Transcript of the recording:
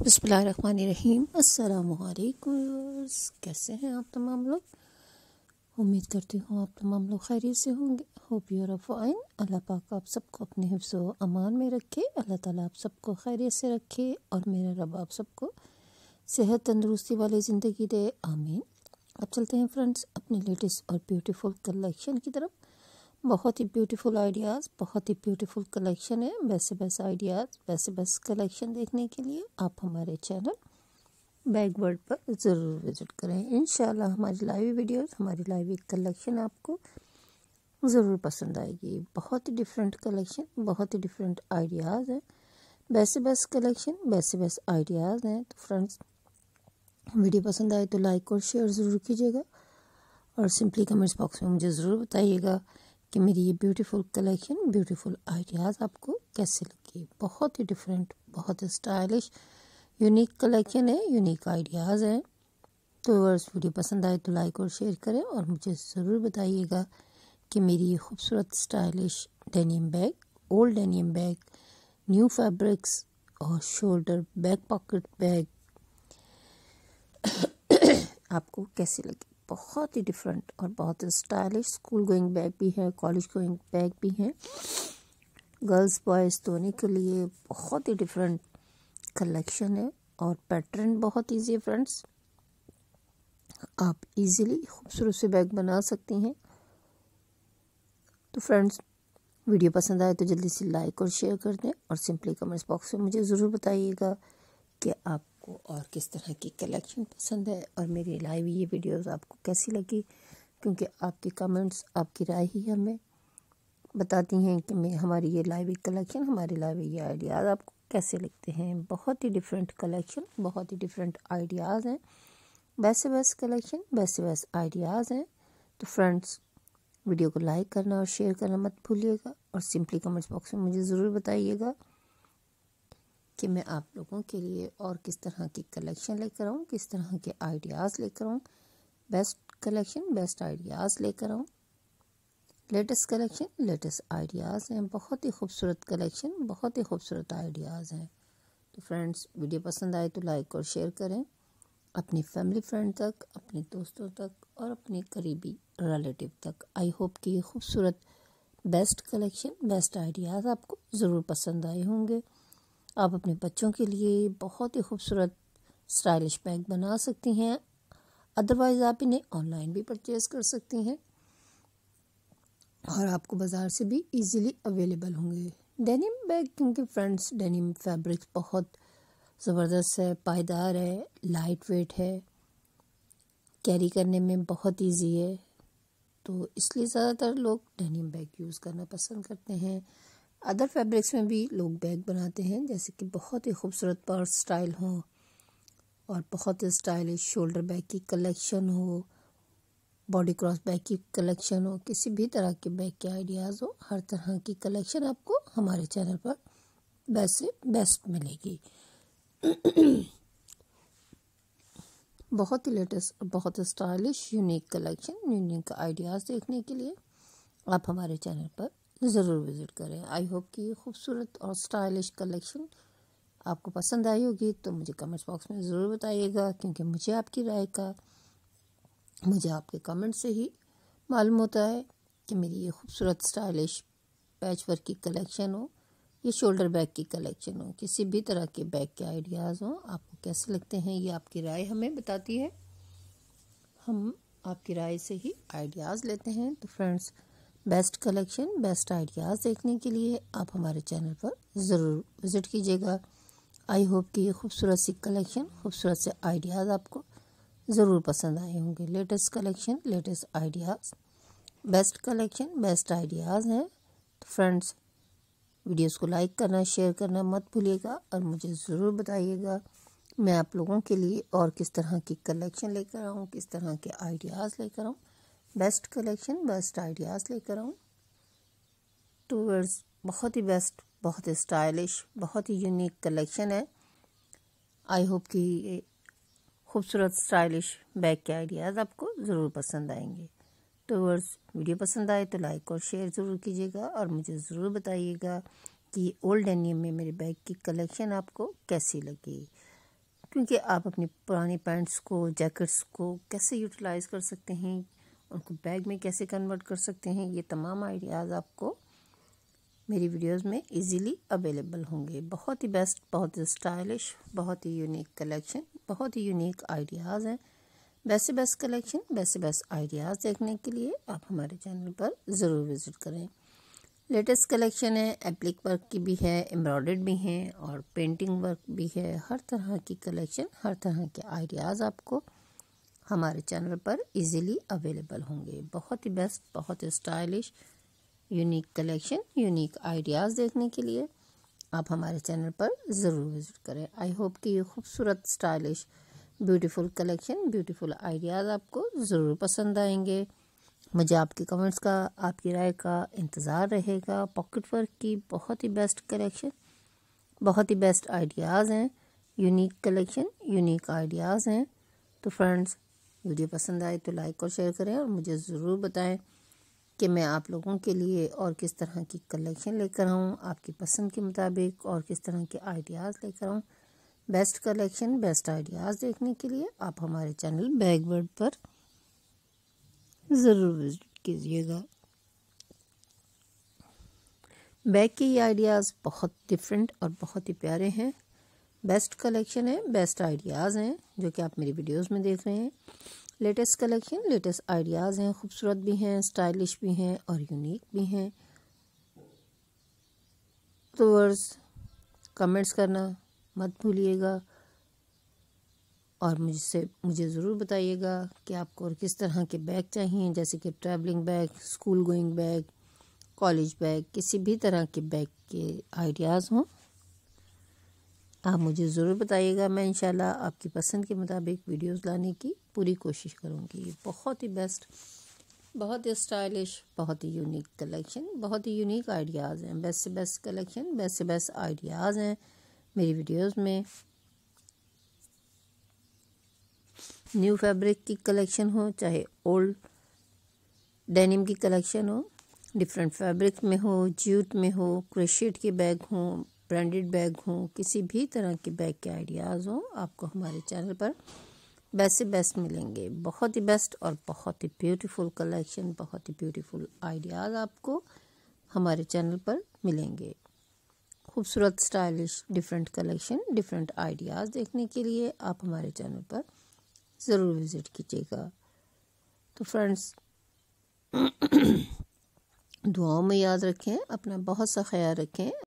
बसमीम अल्लाम कैसे हैं आप तमाम लोग उम्मीद करती हूँ आप तमाम लोग खैरियत से होंगे होप ऑफ फाइन अल्लाह पाक आप सबको अपने हिफ्स अमान में रखे अल्लाह ताला आप सबको खैरियत से रखे और मेरा रब आप सबको सेहत तंदरुस्ती वाली ज़िंदगी दे आमीन अब चलते हैं फ्रेंड्स अपने लेटेस्ट और ब्यूटीफुल कलेक्शन की तरफ बहुत ही ब्यूटीफुल आइडियाज़ बहुत ही ब्यूटीफुल कलेक्शन है वैसे वैसे आइडियाज़ वैसे वैसे कलेक्शन देखने के लिए आप हमारे चैनल बैकवर्ड पर ज़रूर विज़िट करें इन हमारी लाइव वीडियोस हमारी लाइव कलेक्शन आपको ज़रूर पसंद आएगी बहुत ही डिफरेंट कलेक्शन बहुत ही डिफरेंट आइडियाज़ हैं वैसे बेस्ट कलेक्शन वैसे बेस्ट आइडियाज़ हैं तो फ्रेंड्स वीडियो पसंद आए तो लाइक और शेयर ज़रूर कीजिएगा और सिंपली कमेंट्स बॉक्स में मुझे ज़रूर बताइएगा कि मेरी ये ब्यूटीफुल कलेक्शन ब्यूटीफुल आइडियाज़ आपको कैसे लगी बहुत ही डिफरेंट बहुत ही स्टाइलिश यूनिक कलेक्शन है यूनिक आइडियाज़ हैं तो अगर वीडियो पसंद आए तो लाइक और शेयर करें और मुझे ज़रूर बताइएगा कि मेरी ये खूबसूरत stylish denim bag old denim bag new fabrics और शोल्डर बैक पॉकेट बैग आपको कैसे लगी बहुत ही डिफरेंट और बहुत ही स्टाइलिश स्कूल गोइंग बैग भी है कॉलेज गोइंग बैग भी हैं गर्ल्स बॉयज़ दोनों के लिए बहुत ही डिफरेंट कलेक्शन है और पैटर्न बहुत ईजी है फ्रेंड्स आप इजीली खूबसूरत से बैग बना सकती हैं तो फ्रेंड्स वीडियो पसंद आए तो जल्दी से लाइक और शेयर कर दें और सिंपली कमेंट्स बॉक्स में मुझे ज़रूर बताइएगा कि आप आपको और किस तरह की कलेक्शन पसंद है और मेरी लाइव ये वीडियोस आपको कैसी लगी क्योंकि आपके कमेंट्स आपकी राय ही हमें बताती हैं कि मैं हमारी ये लाइव कलेक्शन हमारे लाइव ये आइडियाज़ आपको कैसे लगते हैं बहुत ही डिफरेंट कलेक्शन बहुत ही डिफरेंट आइडियाज़ हैं वैसे वैसे कलेक्शन वैसे वैसे आइडियाज़ हैं तो फ्रेंड्स वीडियो को लाइक करना और शेयर करना मत भूलिएगा और सिंपली कमेंट्स बॉक्स में मुझे ज़रूर बताइएगा कि मैं आप लोगों के लिए और किस तरह की कलेक्शन लेकर आऊँ किस तरह के आइडियाज़ लेकर आऊँ बेस्ट कलेक्शन बेस्ट आइडियाज़ लेकर आऊँ लेटेस्ट कलेक्शन लेटेस्ट आइडियाज़ हैं बहुत ही खूबसूरत कलेक्शन बहुत ही खूबसूरत आइडियाज़ हैं तो फ्रेंड्स वीडियो पसंद आए तो लाइक और शेयर करें अपनी फैमिली फ्रेंड तक अपने दोस्तों तक और अपने करीबी रिलेटिव तक आई होप कि ये खूबसूरत बेस्ट कलेक्शन बेस्ट आइडियाज़ आपको ज़रूर पसंद आए होंगे आप अपने बच्चों के लिए बहुत ही खूबसूरत स्टाइलिश बैग बना सकती हैं अदरवाइज़ आप इन्हें ऑनलाइन भी परचेज़ कर सकती हैं और आपको बाज़ार से भी इजीली अवेलेबल होंगे डेनिम बैग क्योंकि फ्रेंड्स डेनिम फैब्रिक बहुत ज़बरदस्त है पायदार है लाइट वेट है कैरी करने में बहुत इजी है तो इसलिए ज़्यादातर लोग डेनिम बैग यूज़ करना पसंद करते हैं अदर फैब्रिक्स में भी लोग बैग बनाते हैं जैसे कि बहुत ही खूबसूरत पर्स स्टाइल हो और बहुत ही स्टाइलिश शोल्डर बैग की कलेक्शन हो बॉडी क्रॉस बैग की कलेक्शन हो किसी भी तरह के बैग के आइडियाज़ हो हर तरह की कलेक्शन आपको हमारे चैनल पर वैसे बेस्ट मिलेगी बहुत ही लेटेस्ट और बहुत ही stylish unique collection unique ideas देखने के लिए आप हमारे चैनल पर ज़रूर विज़िट करें आई होप कि ये खूबसूरत और स्टाइलिश कलेक्शन आपको पसंद आई होगी तो मुझे कमेंट्स बॉक्स में ज़रूर बताइएगा क्योंकि मुझे आपकी राय का मुझे आपके कमेंट से ही मालूम होता है कि मेरी ये खूबसूरत स्टाइलिश पैच वर्क की कलेक्शन हो ये शोल्डर बैग की कलेक्शन हो किसी भी तरह के बैग के आइडियाज़ हों आपको कैसे लगते हैं ये आपकी राय हमें बताती है हम आपकी राय से ही आइडियाज़ लेते हैं तो friends best collection best ideas देखने के लिए आप हमारे चैनल पर ज़रूर विज़िट कीजिएगा आई होप कि ये खूबसूरत सी कलेक्शन खूबसूरत से आइडियाज़ आपको ज़रूर पसंद आए होंगे latest collection latest ideas best collection best ideas हैं तो फ्रेंड्स वीडियोस को लाइक करना शेयर करना मत भूलिएगा और मुझे ज़रूर बताइएगा मैं आप लोगों के लिए और किस तरह की कलेक्शन लेकर आऊँ किस तरह के आइडियाज़ लेकर आऊँ बेस्ट कलेक्शन बेस्ट आइडियाज़ लेकर आऊँ टूवर्ड्स बहुत ही बेस्ट बहुत ही स्टाइलिश बहुत ही यूनिक कलेक्शन है आई होप कि खूबसूरत स्टाइलिश बैग के आइडियाज़ आपको ज़रूर पसंद आएंगे तो वर्स वीडियो पसंद आए तो लाइक और शेयर ज़रूर कीजिएगा और मुझे ज़रूर बताइएगा कि ओल्ड एनियम में मेरे बैग की कलेक्शन आपको कैसी लगी क्योंकि आप अपनी पुरानी पैंट्स को जैकेट्स को कैसे यूटिलाइज़ कर सकते हैं उनको बैग में कैसे कन्वर्ट कर सकते हैं ये तमाम आइडियाज़ आपको मेरी वीडियोस में इजीली अवेलेबल होंगे बहुत ही बेस्ट बहुत ही स्टाइलिश बहुत ही यूनिक कलेक्शन बहुत ही यूनिक आइडियाज़ हैं वैसे बेस्ट कलेक्शन वैसे बेस्ट आइडियाज़ देखने के लिए आप हमारे चैनल पर ज़रूर विज़िट करें लेटेस्ट कलेक्शन है एप्लिक वर्क की भी है एम्ब्रॉयड भी हैं और पेंटिंग वर्क भी है हर तरह की कलेक्शन हर तरह के आइडियाज़ आपको हमारे चैनल पर इजीली अवेलेबल होंगे बहुत ही बेस्ट बहुत ही stylish unique collection unique ideas देखने के लिए आप हमारे चैनल पर ज़रूर विज़िट करें आई होप कि ये खूबसूरत stylish beautiful collection beautiful ideas आपको ज़रूर पसंद आएंगे मुझे आपके कमेंट्स का आपकी राय का इंतज़ार रहेगा पॉकेट वर्क की बहुत ही बेस्ट कलेक्शन बहुत ही बेस्ट आइडियाज़ हैं यूनिक कलेक्शन यूनिक आइडियाज़ हैं तो फ्रेंड्स वीडियो पसंद आए तो लाइक और शेयर करें और मुझे ज़रूर बताएं कि मैं आप लोगों के लिए और किस तरह की कलेक्शन लेकर आऊँ आपकी पसंद के मुताबिक और किस तरह के आइडियाज़ लेकर आऊँ बेस्ट कलेक्शन बेस्ट आइडियाज़ देखने के लिए आप हमारे चैनल बैकवर्ड पर ज़रूर विजिट कीजिएगा बैग के ये आइडियाज़ बहुत डिफरेंट और बहुत ही प्यारे हैं बेस्ट कलेक्शन है बेस्ट आइडियाज़ हैं जो कि आप मेरी वीडियोस में देख रहे हैं लेटेस्ट कलेक्शन लेटेस्ट आइडियाज़ हैं खूबसूरत भी हैं स्टाइलिश भी हैं और यूनिक भी हैं तो वर्स कमेंट्स करना मत भूलिएगा और मुझसे मुझे ज़रूर बताइएगा कि आपको और किस तरह के बैग चाहिए जैसे कि travelling bag school going bag college bag किसी भी तरह के बैग के आइडियाज़ हों आप मुझे ज़रूर बताइएगा मैं इंशाल्लाह आपकी पसंद के मुताबिक वीडियोस लाने की पूरी कोशिश करूँगी ये बहुत ही बेस्ट बहुत ही स्टाइलिश बहुत ही यूनिक कलेक्शन बहुत ही यूनिक आइडियाज़ हैं बेस्ट से बेस्ट कलेक्शन बेस्ट से बेस्ट आइडियाज़ हैं मेरी वीडियोस में न्यू फैब्रिक की कलेक्शन हो चाहे ओल्ड डेनिम की कलेक्शन हो डिफरेंट फैब्रिक में हो ज्यूट में हो क्रेशेट के बैग हों ब्रांडेड बैग हों किसी भी तरह के बैग के आइडियाज़ हों आपको हमारे चैनल पर बेस्ट से बेस्ट मिलेंगे बहुत ही बेस्ट और बहुत ही ब्यूटीफुल कलेक्शन बहुत ही ब्यूटीफुल आइडियाज़ आपको हमारे चैनल पर मिलेंगे खूबसूरत stylish different collection different ideas देखने के लिए आप हमारे चैनल पर ज़रूर विज़िट कीजिएगा तो फ्रेंड्स दुआओं में याद रखें अपना बहुत सा ख्याल रखें